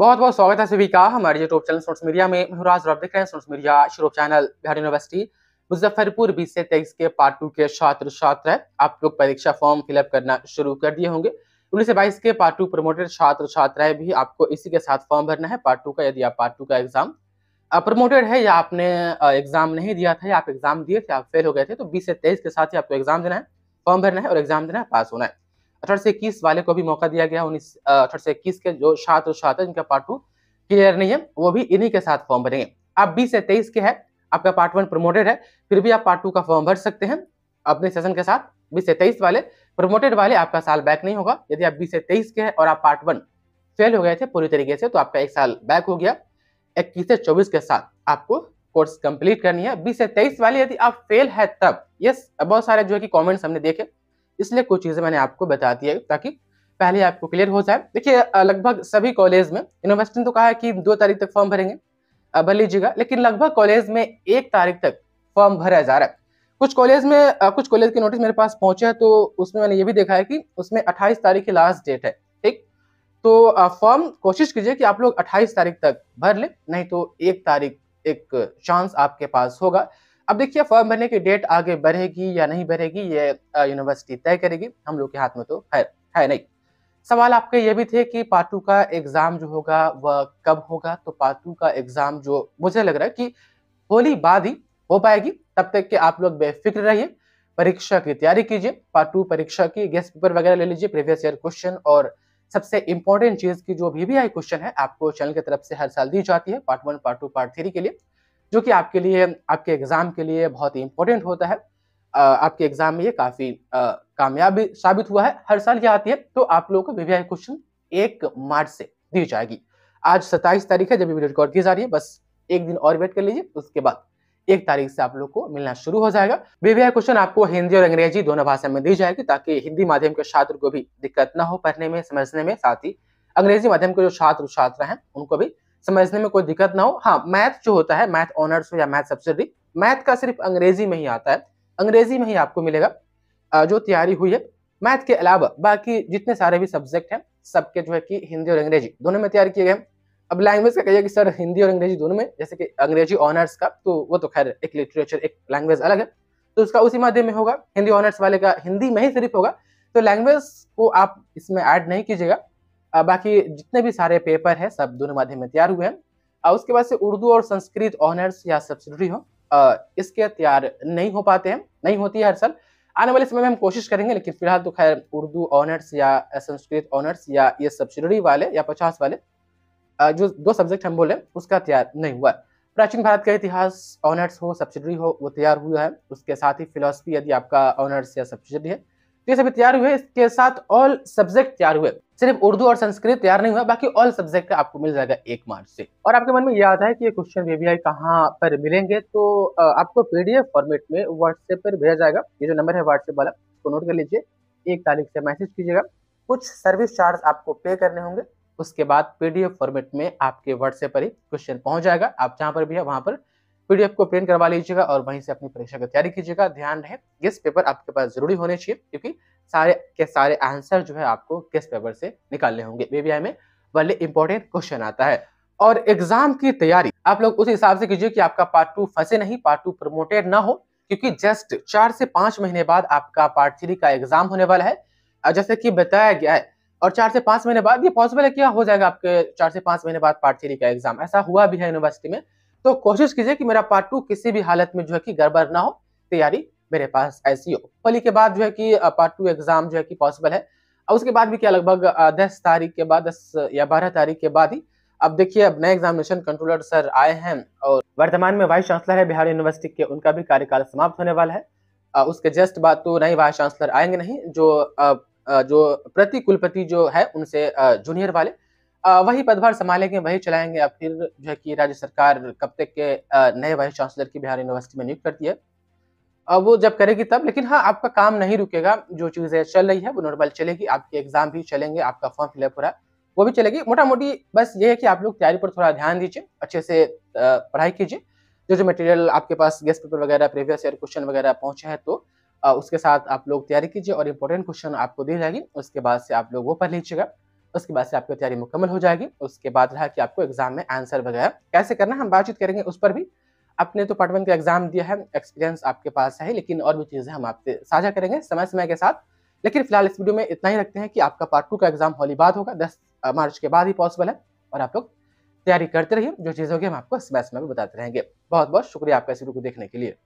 बहुत बहुत स्वागत है सभी का हमारे यूट्यूब चैनल सोर्स मीडिया में महराज और देख रहे हैं source media YouTube channel Bihar university Muzaffarpur बीस से तेईस के पार्ट टू के छात्र छात्र आप लोग परीक्षा फॉर्म फिलअप करना शुरू कर दिए होंगे उन्नीस से बाईस के पार्ट टू प्रमोटेड छात्र छात्राएं भी आपको इसी के साथ फॉर्म भरना है पार्ट टू का यदि आप पार्ट टू का एग्जाम प्रमोटेड है या आपने एग्जाम नहीं दिया था या आप एग्जाम दिए थे आप फेल हो गए थे तो बीस से तेईस के साथ ही आपको एग्जाम देना है फॉर्म भरना है और एग्जाम देना है पास होना है अठारह से इक्कीस वाले को भी मौका दिया गया उन्नीस अठारह से इक्कीस के जो छात्र छात्र जिनका पार्ट टू क्लियर नहीं है वो भी इन्हीं के साथ फॉर्म भरेंगे आप बीस से तेईस के है आपका पार्ट वन प्रमोटेड है फिर भी आप पार्ट टू का फॉर्म भर सकते हैं अपने सेशन के साथ बीस से तेईस वाले प्रमोटेड वाले आपका साल बैक नहीं होगा यदि आप बीस से तेईस के हैं और आप पार्ट वन फेल हो गए थे पूरी तरीके से तो आपका एक साल बैक हो गया इक्कीस से चौबीस के साथ आपको कोर्स कंप्लीट करनी है बीस से तेईस वाले यदि आप फेल है तब यस बहुत सारे जो है कि कॉमेंट्स हमने देखे इसलिए कुछ चीज़ें मैंने आपको बता दी है ताकि पहले आपको क्लियर हो जाए देखिए लगभग सभी कॉलेज में यूनिवर्सिटी ने तो कहा है कि दो तारीख तक फॉर्म भरेंगे भर लीजिएगा लेकिन लगभग कॉलेज में एक तारीख तक फॉर्म भरा जा रहा है कुछ कॉलेज में कुछ कॉलेज के नोटिस मेरे पास पहुंचे हैं तो उसमें मैंने ये भी देखा है कि उसमें 28 तारीख की लास्ट डेट है ठीक तो फॉर्म कोशिश कीजिए कि आप लोग 28 तारीख तक भर ले नहीं तो एक तारीख एक चांस आपके पास होगा अब देखिए फॉर्म भरने की डेट आगे बढ़ेगी या नहीं बढ़ेगी ये यूनिवर्सिटी तय करेगी हम लोग के हाथ में तो है है नहीं सवाल आपके ये भी थे कि पार्टू का एग्जाम जो होगा वह कब होगा तो पार्टू का एग्जाम जो मुझे लग रहा है कि होली बाद ही हो पाएगी तब तक कि आप लोग बेफिक्र रहिए परीक्षा की तैयारी कीजिए पार्ट टू परीक्षा की गेस्ट पेपर वगैरह ले लीजिए प्रीवियस ईयर क्वेश्चन और सबसे इंपॉर्टेंट चीज की जो भी, भी आई क्वेश्चन है आपको चैनल की तरफ से हर साल दी जाती है part one part two part three के लिए जो कि आपके लिए आपके एग्ज़ाम के लिए बहुत ही इंपॉर्टेंट होता है आपके एग्ज़ाम में ये काफ़ी कामयाबी साबित हुआ है हर साल ये आती है तो आप लोगों को वीवीआई क्वेश्चन एक मार्च से दी जाएगी आज सत्ताईस तारीख है जब वीडियो रिकॉर्ड की जा रही है बस एक दिन और वेट कर लीजिए उसके बाद एक तारीख से आप लोग को मिलना शुरू हो जाएगा वीवीआई क्वेश्चन आपको हिंदी और अंग्रेजी दोनों भाषा में दी जाएगी ताकि हिंदी माध्यम के छात्र को भी दिक्कत ना हो पढ़ने में समझने में साथ ही अंग्रेजी माध्यम के जो छात्र छात्रा हैं उनको भी समझने में कोई दिक्कत ना हो हाँ मैथ जो होता है मैथ ऑनर्स हो या मैथ सब्सिडी मैथ का सिर्फ अंग्रेजी में ही आता है अंग्रेजी में ही आपको मिलेगा जो तैयारी हुई है मैथ के अलावा बाकी जितने सारे भी सब्जेक्ट हैं सबके जो है कि हिंदी और अंग्रेजी दोनों में तैयार किए गए हैं अब लैंग्वेज का कहिए कि सर हिंदी और अंग्रेजी दोनों में जैसे कि अंग्रेजी ऑनर्स का तो वो तो खैर एक लिटरेचर एक लैंग्वेज अलग है तो उसका उसी माध्यम में होगा हिंदी ऑनर्स वाले का हिंदी में ही सिर्फ होगा तो लैंग्वेज को आप इसमें ऐड नहीं कीजिएगा बाकी जितने भी सारे पेपर है सब दोनों माध्यम में तैयार हुए हैं उसके बाद से उर्दू और संस्कृत ऑनर्स या सब्सिडरी हो इसके तैयार नहीं हो पाते हैं नहीं होती है हर साल आने वाले समय में हम कोशिश करेंगे लेकिन फिलहाल तो खैर उर्दू ऑनर्स या संस्कृत ऑनर्स या ये सब्सिडरी वाले या पचास वाले जो दो सब्जेक्ट हम बोले उसका तैयार नहीं हुआ प्राचीन भारत का इतिहास ऑनर्स हो सब्सिडरी हो वो तैयार हुआ है उसके साथ ही फिलोसफी यदि आपका ऑनर्स या सब्सिडरी है तो ये सभी तैयार हुए इसके साथ ऑल सब्जेक्ट तैयार हुए सिर्फ उर्दू और संस्कृत तैयार नहीं हुआ बाकी ऑल सब्जेक्ट आपको मिल जाएगा एक मार्च से और आपके मन में ये आता है कि ये क्वेश्चन वीवीआई कहाँ पर मिलेंगे तो आपको पीडीएफ फॉर्मेट में व्हाट्सएप पर भेजा जाएगा ये जो नंबर है व्हाट्सएप वाला उसको नोट कर लीजिए एक तारीख से मैसेज कीजिएगा कुछ सर्विस चार्ज आपको पे करने होंगे उसके बाद पीडीएफ फॉर्मेट में आपके व्हाट्सएप पर ही क्वेश्चन पहुंच जाएगा आप जहाँ पर भी है वहां पर पीडीएफ को प्रिंट करवा लीजिएगा और वहीं से अपनी परीक्षा की तैयारी कीजिएगा ध्यान रहे गेस्ट पेपर आपके पास जरूरी होने चाहिए क्योंकि सारे के सारे आंसर जो है आपको गेस्ट पेपर से निकालने होंगे बीबीआई में वाले इंपॉर्टेंट क्वेश्चन आता है और एग्जाम की तैयारी आप लोग उस हिसाब से कीजिए कि आपका पार्ट टू फंसे नहीं पार्ट टू प्रमोटेड ना हो क्योंकि जस्ट चार से पांच महीने बाद आपका पार्ट थ्री का एग्जाम होने वाला है जैसे कि बताया गया है और चार से पांच महीने बाद ये पॉसिबल है क्या हो जाएगा आपके चार से पांच महीने बाद पार्ट थ्री का एग्जाम ऐसा हुआ भी है यूनिवर्सिटी में तो कोशिश कीजिए कि मेरा पार्ट टू किसी भी हालत में जो है कि गड़बड़ ना हो तैयारी मेरे पास ऐसी हो होली के बाद जो है कि पार्ट टू एग्जाम जो है कि पॉसिबल है और उसके बाद भी क्या लगभग दस तारीख के बाद दस या बारह तारीख के बाद ही अब देखिए अब नए एग्जामिनेशन कंट्रोलर सर आए हैं और वर्तमान में वाइस चांसलर है बिहार यूनिवर्सिटी के उनका भी कार्यकाल समाप्त होने वाला है उसके जस्ट बाद तो नए वाइस चांसलर आएंगे नहीं जो जो प्रति कुलपति जो है उनसे जूनियर वाले वही पदभार संभालेंगे वही चलाएंगे अब फिर जो है कि राज्य सरकार कब तक के नए वाइस चांसलर की बिहार यूनिवर्सिटी में नियुक्त करती है वो जब करेगी तब लेकिन हाँ आपका काम नहीं रुकेगा जो चीज़ें चल रही है वो नॉर्मल चलेगी आपके एग्जाम भी चलेंगे आपका फॉर्म फिलअप हो रहा है वो भी चलेगी मोटा मोटी बस ये है कि आप लोग तैयारी पर थोड़ा ध्यान दीजिए अच्छे से पढ़ाई कीजिए जो जो मटेरियल आपके पास गेस्ट पेपर वगैरह प्रीवियस ईयर क्वेश्चन वगैरह पहुंचे हैं तो उसके साथ आप लोग तैयारी कीजिए और इंपॉर्टेंट क्वेश्चन आपको दी जाएगी उसके बाद से आप लोग वो पढ़ लीजिएगा उसके बाद से आपकी तैयारी मुकम्मल हो जाएगी उसके बाद रहा कि आपको एग्जाम में आंसर वगैरह कैसे करना हम बातचीत करेंगे उस पर भी आपने तो पार्ट वन का एग्जाम दिया है एक्सपीरियंस आपके पास है लेकिन और भी चीज़ें हम आपसे साझा करेंगे समय समय के साथ लेकिन फिलहाल इस वीडियो में इतना ही रखते हैं कि आपका पार्ट टू का एग्जाम होली बाद होगा दस मार्च के बाद ही पॉसिबल है और आप लोग तैयारी करते रहिए जो चीज़ होगी हम आपको समय समय पर बताते रहेंगे बहुत बहुत शुक्रिया आपका इस वीडियो को देखने के लिए